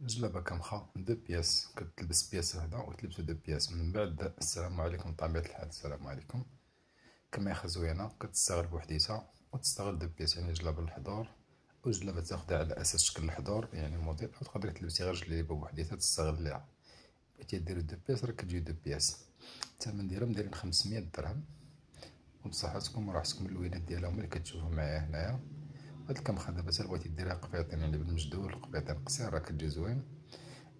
جلابة كمخة دو بياس كتلبس بياس هدا وتلبسو دو بياس من بعد السلام عليكم بطبيعة الحال السلام عليكم كما يخا زوينة كتستغل بوحديتها وتستغل دو بياس يعني جلابة الحضور جلابة تاخدها على أساس شكل الحضور يعني الموديل أو تقدري تلبسي غير جلابة بوحديتها تستغل ليها بغيتي ديري دو بياس راه كتجي دو بياس الثمن ديالهم دايرين خمسمية درهم وبصحتكم وراحتكم الوينات ديالهم اللي كتشوفو معايا هنايا هاد الكمخة دابا تا بغيتي ديريها قفيطين يعني بالمجدول قفيطين قصير راه كتجي زوين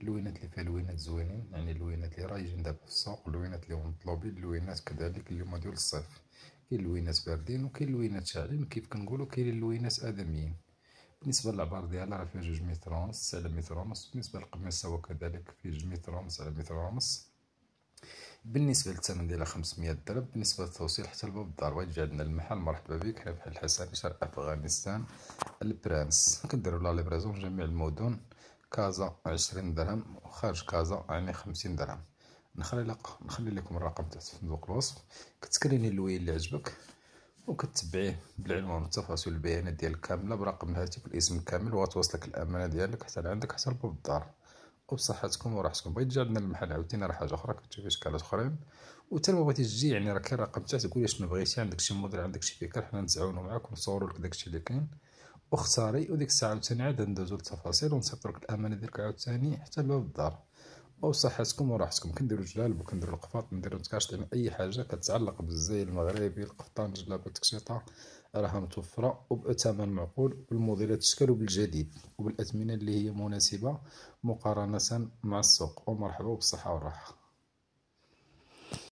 اللوينات اللي فيها لوينات زوينين يعني اللوينات اللي رايجين دابا في السوق اللوينات اللي هما مطلوبين اللوينات كذلك اللي هما ديال الصيف كاين اللوينات باردين وكاين اللوينات شاعلين كيف كنقولوا كاين اللوينات ادميين بالنسبه للعبار ديالها راه فيها جوج متر ونص على متر ونص بالنسبه للقميص هو كذلك فيه جوج متر ونص على متر ونص بالنسبه للثمن ديالها 500 درهم بالنسبه للتوصيل حتى لباب الدار واجي عندنا المحل مرحبا بك حنا بحال الحسابي شرق افغانستان البرانس كنديروا لا ليفريزون في جميع المدن كازا 20 درهم وخارج كازا يعني 50 درهم نخلي لك نخلي لكم الرقم تحت في صندوق الوصف كتكريني اللوي اللي عجبك وكتبعيه بالعنوان والتفاصيل البيانات ديالك كامله برقم الهاتف الاسم كامل وغتوصلك الامانه ديالك حتى لعندك حتى لباب الدار وبصحتكم وراحتكم بغيت تجي عندنا المحل عاوتاني راه حاجه اخرى كتشوف اشكالات شكالات اخرين وحتى ما بغيتي تجي يعني راه كاين رقم تاع تقول شنو بغيتي عندك شي موديل عندك شي فكره حنا نتعاونوا معاك ونصوروا لك داكشي اللي كاين واختاري وديك الساعه عاوتاني عاد ندوزو للتفاصيل ونصيفطو لك الامانه ديالك عاوتاني حتى لباب الدار او صحتكم وراحتكم كنديروا جلالب وكنديروا القفاط نديروا الكاش يعني اي حاجه كتعلق بالزي المغربي القفطان جلابه التكشيطه راها متوفره وبثمن معقول بالموديلات الشكل وبالجديد وبالاثمنه اللي هي مناسبه مقارنه مع السوق ومرحبا بالصحه والراحه